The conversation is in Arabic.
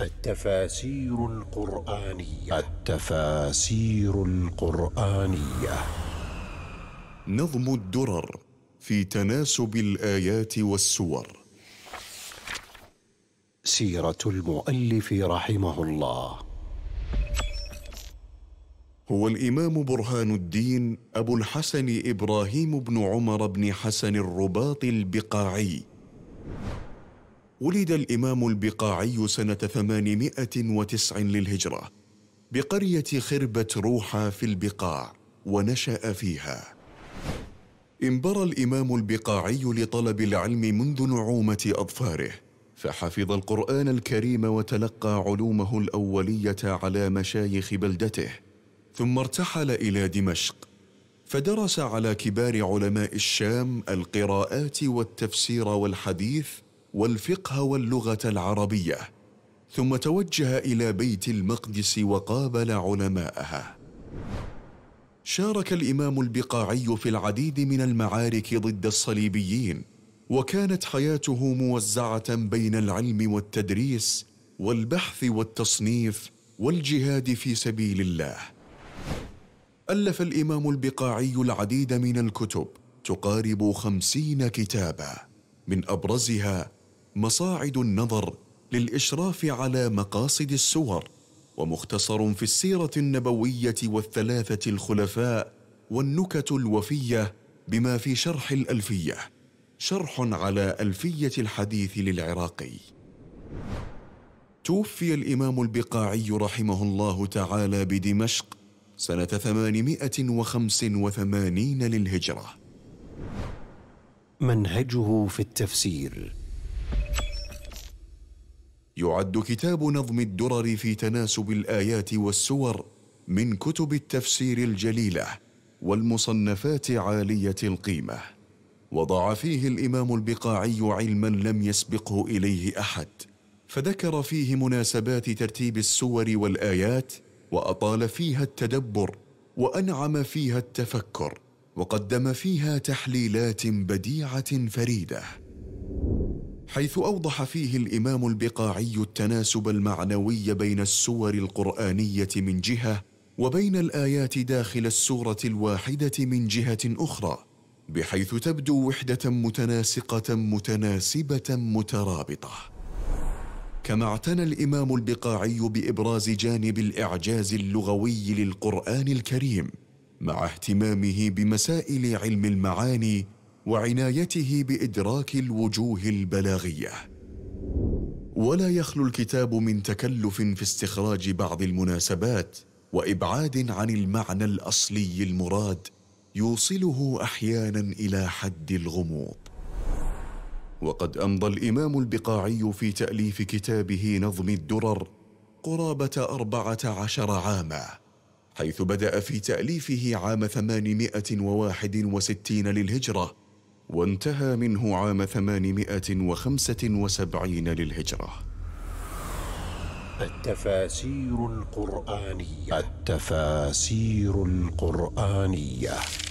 التفاسير القرآنية التفاسير القرآنية نظم الدرر في تناسب الآيات والسور سيرة المؤلف رحمه الله هو الإمام برهان الدين أبو الحسن إبراهيم بن عمر بن حسن الرباط البقاعي ولد الإمام البقاعي سنة 809 للهجرة بقرية خربة روحة في البقاع ونشأ فيها انبرى الإمام البقاعي لطلب العلم منذ نعومة أظفاره فحفظ القرآن الكريم وتلقى علومه الأولية على مشايخ بلدته ثم ارتحل إلى دمشق فدرس على كبار علماء الشام القراءات والتفسير والحديث والفقه واللغه العربيه ثم توجه الى بيت المقدس وقابل علماءها شارك الامام البقاعي في العديد من المعارك ضد الصليبيين وكانت حياته موزعه بين العلم والتدريس والبحث والتصنيف والجهاد في سبيل الله الف الامام البقاعي العديد من الكتب تقارب خمسين كتابا من ابرزها مصاعد النظر للاشراف على مقاصد السور ومختصر في السيره النبويه والثلاثه الخلفاء والنكت الوفيه بما في شرح الالفيه شرح على الفيه الحديث للعراقي توفي الامام البقاعي رحمه الله تعالى بدمشق سنه 885 للهجره منهجه في التفسير يعد كتاب نظم الدرر في تناسب الايات والسور من كتب التفسير الجليله والمصنفات عاليه القيمه وضع فيه الامام البقاعي علما لم يسبقه اليه احد فذكر فيه مناسبات ترتيب السور والايات واطال فيها التدبر وانعم فيها التفكر وقدم فيها تحليلات بديعه فريده حيث اوضح فيه الامام البقاعي التناسب المعنوي بين السور القرانيه من جهه وبين الايات داخل السوره الواحده من جهه اخرى بحيث تبدو وحده متناسقه متناسبه مترابطه كما اعتنى الامام البقاعي بابراز جانب الاعجاز اللغوي للقران الكريم مع اهتمامه بمسائل علم المعاني وعنايته بادراك الوجوه البلاغيه ولا يخلو الكتاب من تكلف في استخراج بعض المناسبات وابعاد عن المعنى الاصلي المراد يوصله احيانا الى حد الغموض وقد امضى الامام البقاعي في تاليف كتابه نظم الدرر قرابه اربعه عشر عاما حيث بدا في تاليفه عام ثمانمائه وواحد وستين للهجره وانتهى منه عام 875 للهجرة التفاسير القرآنية التفاسير القرآنية